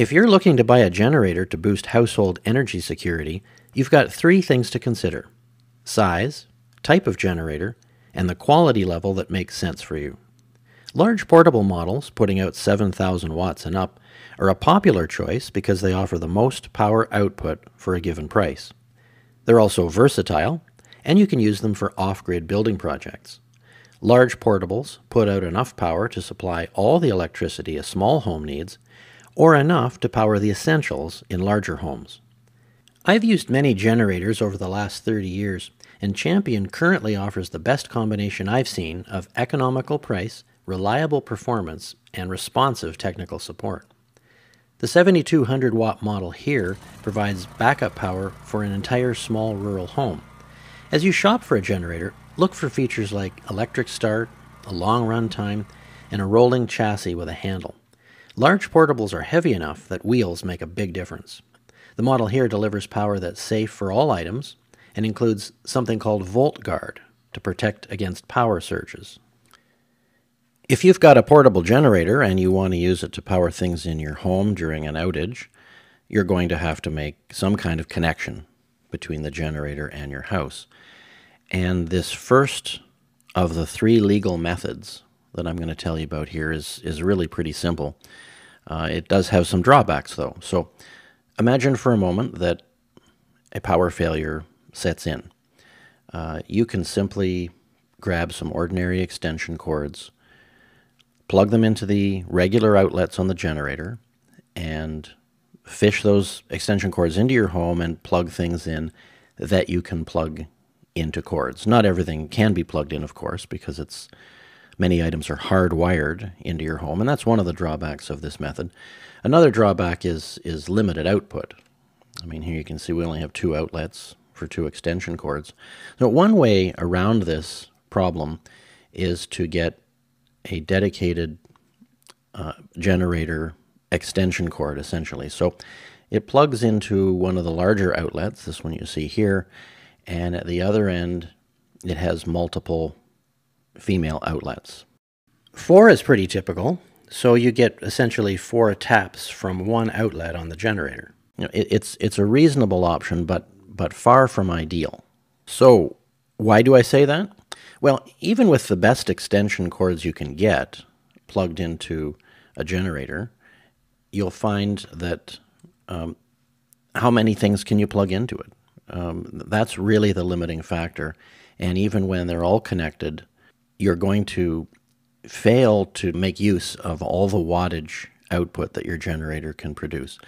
If you're looking to buy a generator to boost household energy security, you've got three things to consider size, type of generator, and the quality level that makes sense for you. Large portable models, putting out 7,000 watts and up, are a popular choice because they offer the most power output for a given price. They're also versatile, and you can use them for off grid building projects. Large portables put out enough power to supply all the electricity a small home needs or enough to power the essentials in larger homes. I've used many generators over the last 30 years, and Champion currently offers the best combination I've seen of economical price, reliable performance, and responsive technical support. The 7200 watt model here provides backup power for an entire small rural home. As you shop for a generator, look for features like electric start, a long run time, and a rolling chassis with a handle. Large portables are heavy enough that wheels make a big difference. The model here delivers power that's safe for all items and includes something called Volt Guard to protect against power surges. If you've got a portable generator and you want to use it to power things in your home during an outage, you're going to have to make some kind of connection between the generator and your house. And this first of the three legal methods that I'm going to tell you about here is, is really pretty simple. Uh, it does have some drawbacks, though. So imagine for a moment that a power failure sets in. Uh, you can simply grab some ordinary extension cords, plug them into the regular outlets on the generator, and fish those extension cords into your home and plug things in that you can plug into cords. Not everything can be plugged in, of course, because it's Many items are hardwired into your home, and that's one of the drawbacks of this method. Another drawback is, is limited output. I mean, here you can see we only have two outlets for two extension cords. So one way around this problem is to get a dedicated uh, generator extension cord, essentially. So it plugs into one of the larger outlets, this one you see here, and at the other end, it has multiple female outlets. Four is pretty typical, so you get essentially four taps from one outlet on the generator. You know, it, it's, it's a reasonable option, but, but far from ideal. So, why do I say that? Well, even with the best extension cords you can get plugged into a generator, you'll find that um, how many things can you plug into it? Um, that's really the limiting factor. And even when they're all connected, you're going to fail to make use of all the wattage output that your generator can produce.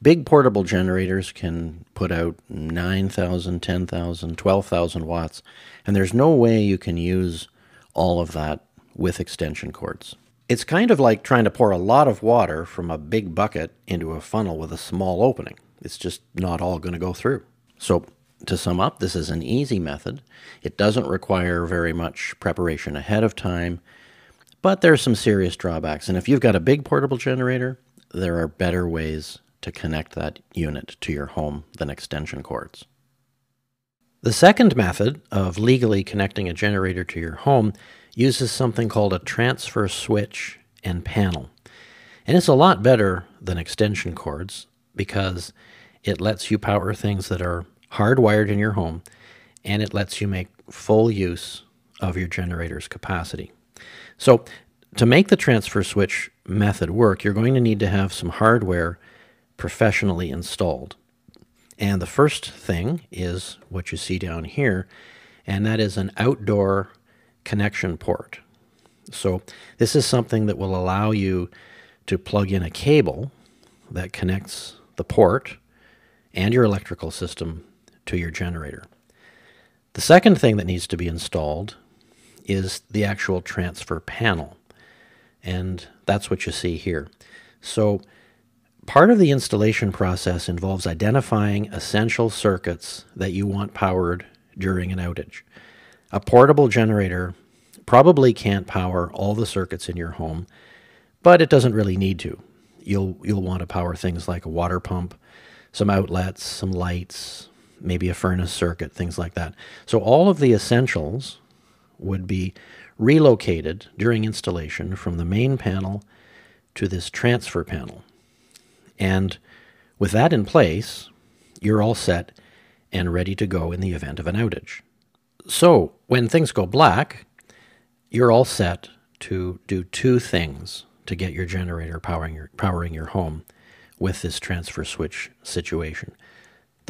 Big portable generators can put out 9,000, 10,000, 12,000 watts, and there's no way you can use all of that with extension cords. It's kind of like trying to pour a lot of water from a big bucket into a funnel with a small opening. It's just not all going to go through. So to sum up, this is an easy method. It doesn't require very much preparation ahead of time, but there are some serious drawbacks. And if you've got a big portable generator, there are better ways to connect that unit to your home than extension cords. The second method of legally connecting a generator to your home uses something called a transfer switch and panel. And it's a lot better than extension cords because it lets you power things that are hardwired in your home, and it lets you make full use of your generator's capacity. So, to make the transfer switch method work, you're going to need to have some hardware professionally installed. And the first thing is what you see down here, and that is an outdoor connection port. So, this is something that will allow you to plug in a cable that connects the port and your electrical system to your generator. The second thing that needs to be installed is the actual transfer panel. And that's what you see here. So part of the installation process involves identifying essential circuits that you want powered during an outage. A portable generator probably can't power all the circuits in your home, but it doesn't really need to. You'll, you'll want to power things like a water pump, some outlets, some lights, maybe a furnace circuit, things like that. So all of the essentials would be relocated during installation from the main panel to this transfer panel. And with that in place, you're all set and ready to go in the event of an outage. So when things go black, you're all set to do two things to get your generator powering your, powering your home with this transfer switch situation.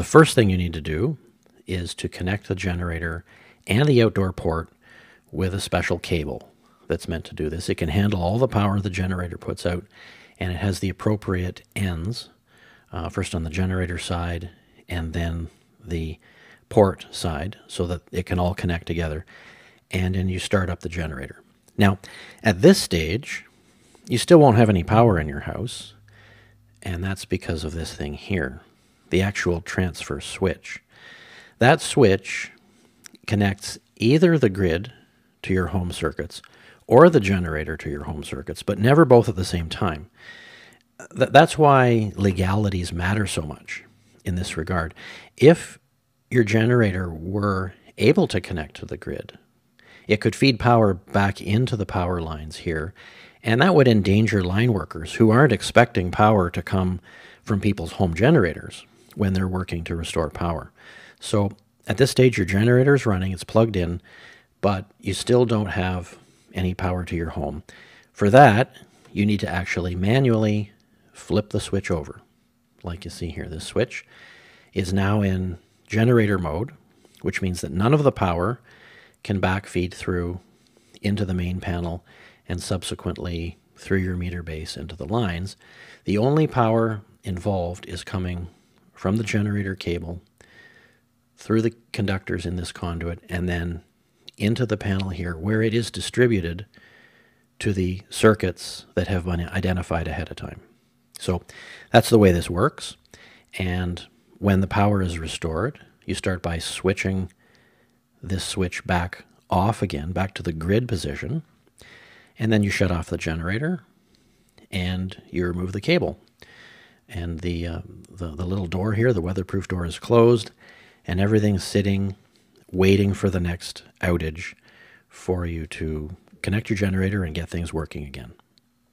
The first thing you need to do is to connect the generator and the outdoor port with a special cable that's meant to do this. It can handle all the power the generator puts out and it has the appropriate ends, uh, first on the generator side and then the port side so that it can all connect together. And then you start up the generator. Now, at this stage, you still won't have any power in your house, and that's because of this thing here the actual transfer switch. That switch connects either the grid to your home circuits or the generator to your home circuits, but never both at the same time. Th- that's why legalities matter so much in this regard. If your generator were able to connect to the grid, it could feed power back into the power lines here, and that would endanger line workers who aren't expecting power to come from people's home generators when they're working to restore power. So at this stage, your generator is running, it's plugged in, but you still don't have any power to your home. For that, you need to actually manually flip the switch over. Like you see here, this switch is now in generator mode, which means that none of the power can backfeed through into the main panel and subsequently through your meter base into the lines. The only power involved is coming from the generator cable through the conductors in this conduit and then into the panel here where it is distributed to the circuits that have been identified ahead of time. So that's the way this works. And when the power is restored, you start by switching this switch back off again, back to the grid position. And then you shut off the generator and you remove the cable and the, uh, the, the little door here, the weatherproof door, is closed, and everything's sitting, waiting for the next outage for you to connect your generator and get things working again.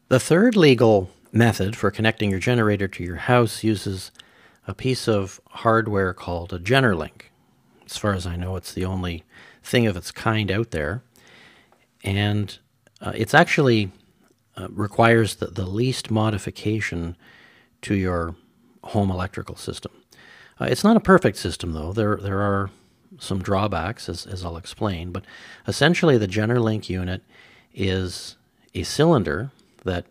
The third legal method for connecting your generator to your house uses a piece of hardware called a Generlink. As far as I know, it's the only thing of its kind out there, and uh, it's actually uh, requires the, the least modification to your home electrical system. Uh, it's not a perfect system, though. There, there are some drawbacks, as, as I'll explain, but essentially the Generlink unit is a cylinder that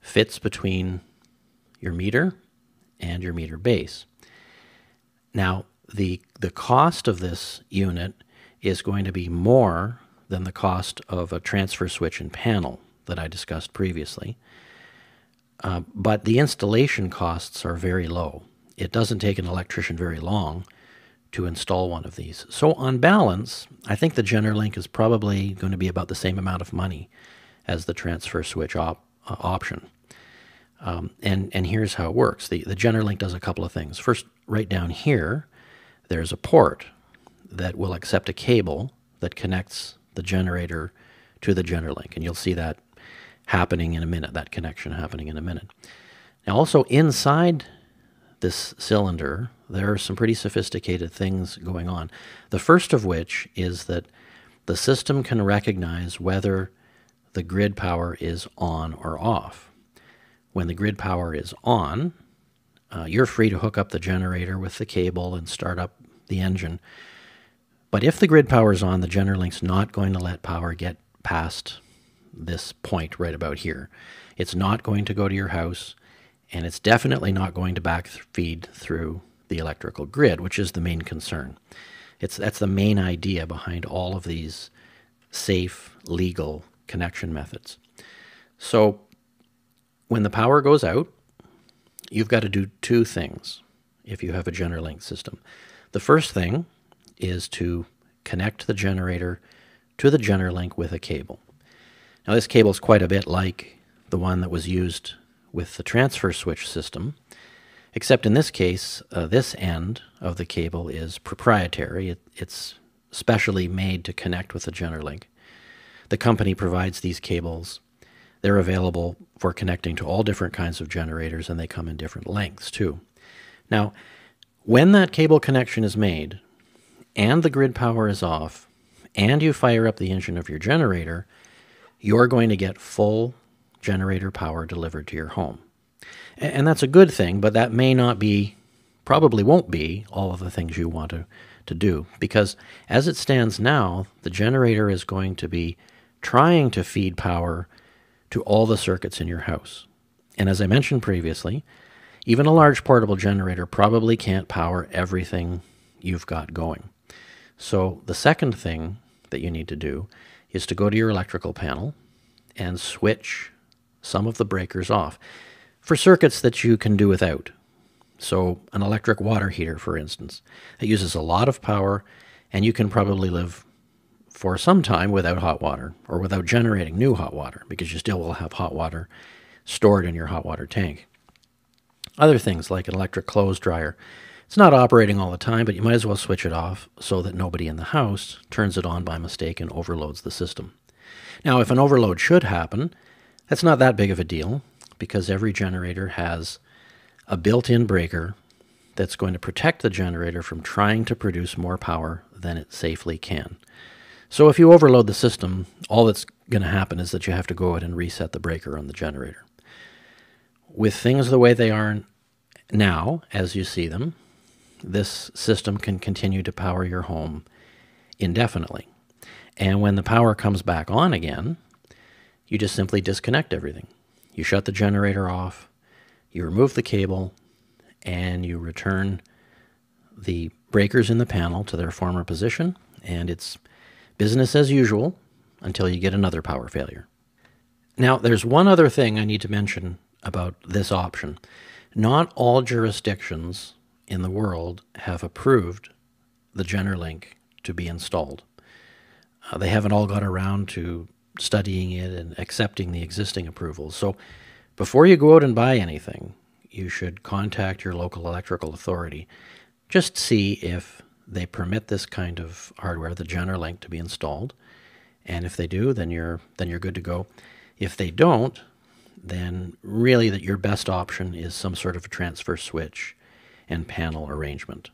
fits between your meter and your meter base. Now, the, the cost of this unit is going to be more than the cost of a transfer switch and panel that I discussed previously. Uh, but the installation costs are very low. It doesn't take an electrician very long to install one of these. So, on balance, I think the Generlink is probably going to be about the same amount of money as the transfer switch op- uh, option. Um, and, and here's how it works the, the Generlink does a couple of things. First, right down here, there's a port that will accept a cable that connects the generator to the Generlink. And you'll see that happening in a minute, that connection happening in a minute. Now, also inside this cylinder, there are some pretty sophisticated things going on. The first of which is that the system can recognize whether the grid power is on or off. When the grid power is on, uh, you're free to hook up the generator with the cable and start up the engine. But if the grid power is on, the Generlink's not going to let power get past this point right about here. It's not going to go to your house, and it's definitely not going to back feed through the electrical grid, which is the main concern. It's, that's the main idea behind all of these safe, legal connection methods. So when the power goes out, you've got to do two things if you have a Generlink system. The first thing is to connect the generator to the Generlink with a cable. Now this cable is quite a bit like the one that was used with the transfer switch system, except in this case, uh, this end of the cable is proprietary. It, it's specially made to connect with the Generlink. The company provides these cables. They're available for connecting to all different kinds of generators, and they come in different lengths too. Now, when that cable connection is made, and the grid power is off, and you fire up the engine of your generator, you're going to get full generator power delivered to your home. And that's a good thing, but that may not be, probably won't be, all of the things you want to, to do. Because as it stands now, the generator is going to be trying to feed power to all the circuits in your house. And as I mentioned previously, even a large portable generator probably can't power everything you've got going. So the second thing that you need to do is to go to your electrical panel and switch some of the breakers off for circuits that you can do without. So, an electric water heater, for instance, that uses a lot of power, and you can probably live for some time without hot water or without generating new hot water because you still will have hot water stored in your hot water tank. Other things like an electric clothes dryer it's not operating all the time, but you might as well switch it off so that nobody in the house turns it on by mistake and overloads the system. Now, if an overload should happen, that's not that big of a deal because every generator has a built in breaker that's going to protect the generator from trying to produce more power than it safely can. So if you overload the system, all that's going to happen is that you have to go out and reset the breaker on the generator. With things the way they are now, as you see them, this system can continue to power your home indefinitely. And when the power comes back on again, you just simply disconnect everything. You shut the generator off, you remove the cable, and you return the breakers in the panel to their former position, and it's business as usual until you get another power failure. Now, there's one other thing I need to mention about this option. Not all jurisdictions in the world have approved the Gen-Link to be installed. Uh, they haven't all got around to studying it and accepting the existing approvals. So before you go out and buy anything, you should contact your local electrical authority. Just see if they permit this kind of hardware, the Gen-Link, to be installed. And if they do, then you're then you're good to go. If they don't, then really that your best option is some sort of a transfer switch and panel arrangement.